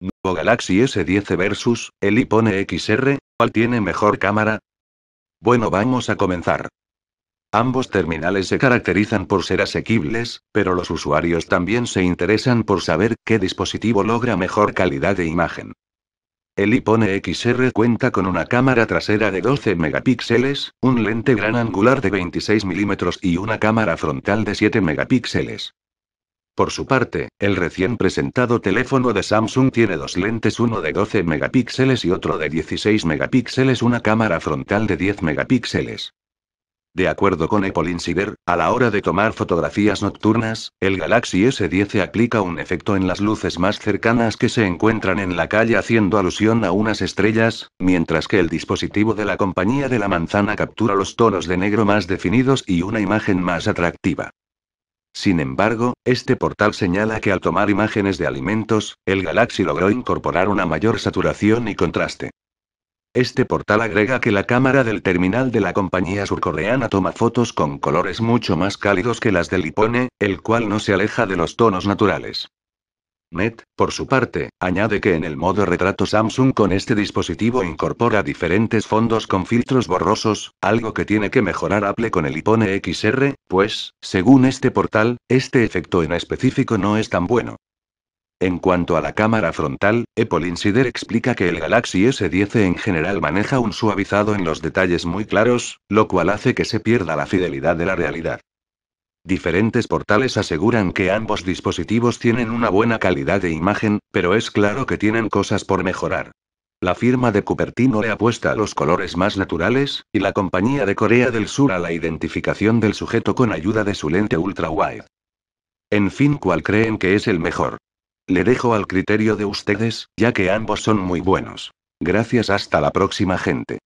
Nuevo Galaxy S10 versus el iPhone XR, ¿cuál tiene mejor cámara? Bueno, vamos a comenzar. Ambos terminales se caracterizan por ser asequibles, pero los usuarios también se interesan por saber qué dispositivo logra mejor calidad de imagen. El iPhone XR cuenta con una cámara trasera de 12 megapíxeles, un lente gran angular de 26 milímetros y una cámara frontal de 7 megapíxeles. Por su parte, el recién presentado teléfono de Samsung tiene dos lentes, uno de 12 megapíxeles y otro de 16 megapíxeles, una cámara frontal de 10 megapíxeles. De acuerdo con Apple Insider, a la hora de tomar fotografías nocturnas, el Galaxy S10 aplica un efecto en las luces más cercanas que se encuentran en la calle haciendo alusión a unas estrellas, mientras que el dispositivo de la compañía de la manzana captura los tonos de negro más definidos y una imagen más atractiva. Sin embargo, este portal señala que al tomar imágenes de alimentos, el Galaxy logró incorporar una mayor saturación y contraste. Este portal agrega que la cámara del terminal de la compañía surcoreana toma fotos con colores mucho más cálidos que las del Ipone, el cual no se aleja de los tonos naturales. Net, por su parte, añade que en el modo retrato Samsung con este dispositivo incorpora diferentes fondos con filtros borrosos, algo que tiene que mejorar Apple con el iPhone XR, pues, según este portal, este efecto en específico no es tan bueno. En cuanto a la cámara frontal, Apple Insider explica que el Galaxy S10 en general maneja un suavizado en los detalles muy claros, lo cual hace que se pierda la fidelidad de la realidad. Diferentes portales aseguran que ambos dispositivos tienen una buena calidad de imagen, pero es claro que tienen cosas por mejorar. La firma de Cupertino le apuesta a los colores más naturales, y la compañía de Corea del Sur a la identificación del sujeto con ayuda de su lente ultra wide. En fin, ¿cuál creen que es el mejor? Le dejo al criterio de ustedes, ya que ambos son muy buenos. Gracias, hasta la próxima gente.